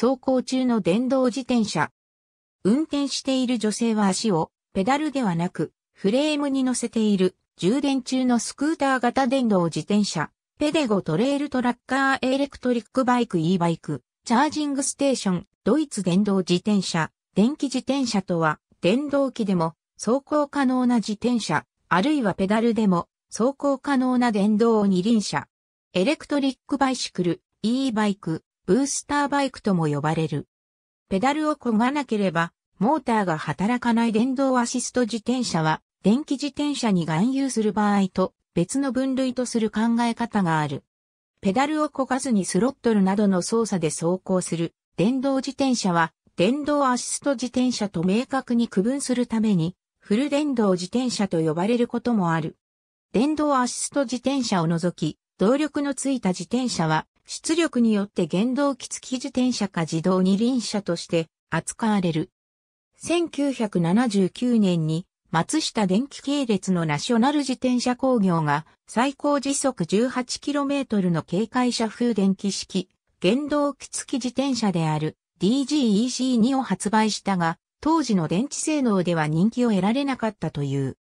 走行中の電動自転車。運転している女性は足をペダルではなくフレームに乗せている充電中のスクーター型電動自転車。ペデゴトレイルトラッカーエレクトリックバイク e バイク、チャージングステーション、ドイツ電動自転車、電気自転車とは、電動機でも走行可能な自転車、あるいはペダルでも走行可能な電動二輪車。エレクトリックバイシクル、e バイク、ブースターバイクとも呼ばれる。ペダルを漕がなければ、モーターが働かない電動アシスト自転車は、電気自転車に含有する場合と別の分類とする考え方がある。ペダルをこがずにスロットルなどの操作で走行する電動自転車は電動アシスト自転車と明確に区分するためにフル電動自転車と呼ばれることもある。電動アシスト自転車を除き動力のついた自転車は出力によって原動機付き自転車か自動二輪車として扱われる。1979年に松下電気系列のナショナル自転車工業が最高時速 18km の軽快車風電気式原動機付き自転車である DGEC2 を発売したが当時の電池性能では人気を得られなかったという。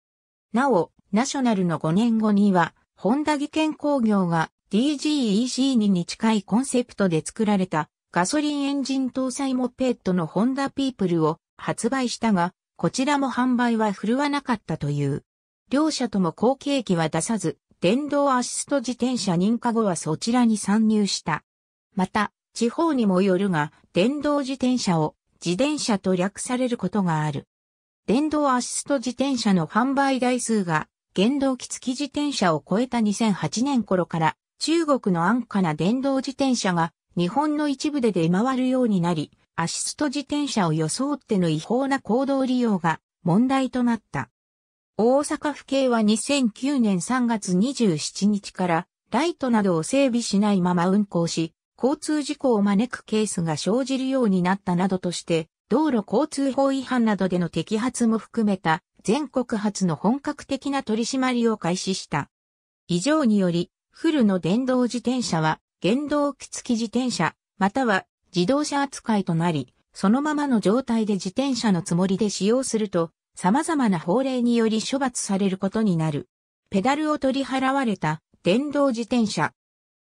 なお、ナショナルの5年後には、ホンダ技研工業が DGEC2 に近いコンセプトで作られたガソリンエンジン搭載モペットのホンダピープルを発売したが、こちらも販売は振るわなかったという。両社とも後継機は出さず、電動アシスト自転車認可後はそちらに参入した。また、地方にもよるが、電動自転車を自転車と略されることがある。電動アシスト自転車の販売台数が原動機付き自転車を超えた2008年頃から中国の安価な電動自転車が日本の一部で出回るようになり、アシスト自転車を装っての違法な行動利用が問題となった。大阪府警は2009年3月27日からライトなどを整備しないまま運行し、交通事故を招くケースが生じるようになったなどとして、道路交通法違反などでの摘発も含めた全国初の本格的な取り締まりを開始した。以上により、フルの電動自転車は原動機付き自転車、または自動車扱いとなり、そのままの状態で自転車のつもりで使用すると、様々な法令により処罰されることになる。ペダルを取り払われた電動自転車。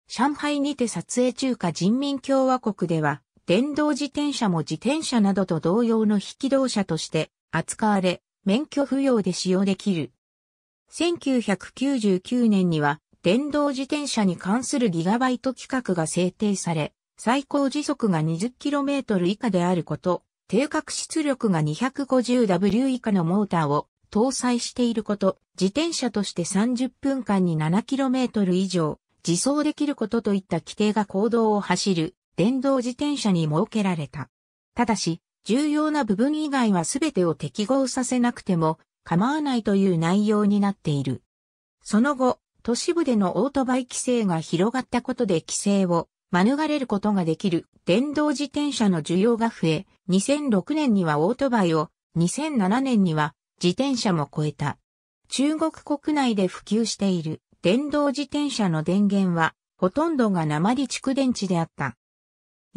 上海にて撮影中華人民共和国では、電動自転車も自転車などと同様の引き動車として扱われ、免許不要で使用できる。1999年には電動自転車に関するギガバイト規格が制定され、最高時速が 20km 以下であること、低角出力が 250W 以下のモーターを搭載していること、自転車として30分間に 7km 以上、自走できることといった規定が行動を走る電動自転車に設けられた。ただし、重要な部分以外は全てを適合させなくても構わないという内容になっている。その後、都市部でのオートバイ規制が広がったことで規制を免れることができる電動自転車の需要が増え、2006年にはオートバイを、2007年には自転車も超えた。中国国内で普及している電動自転車の電源は、ほとんどが鉛蓄電池であった。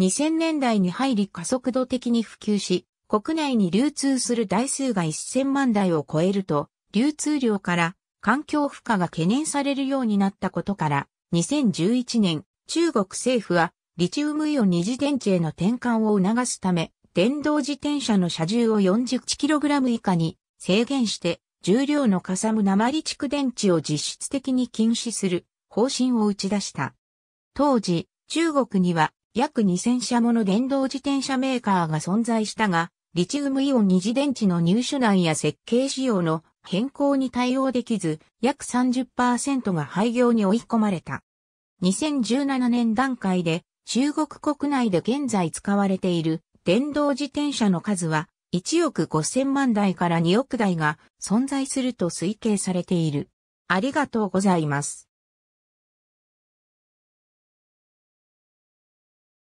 2000年代に入り加速度的に普及し、国内に流通する台数が1000万台を超えると、流通量から環境負荷が懸念されるようになったことから、2011年、中国政府は、リチウムイオン二次電池への転換を促すため、電動自転車の車重を 41kg 以下に制限して、重量のかさむ鉛蓄電池を実質的に禁止する方針を打ち出した。当時、中国には約2000社もの電動自転車メーカーが存在したが、リチウムイオン二次電池の入手難や設計仕様の変更に対応できず、約30%が廃業に追い込まれた。2017年段階で、中国国内で現在使われている電動自転車の数は1億5000万台から2億台が存在すると推計されている。ありがとうございます。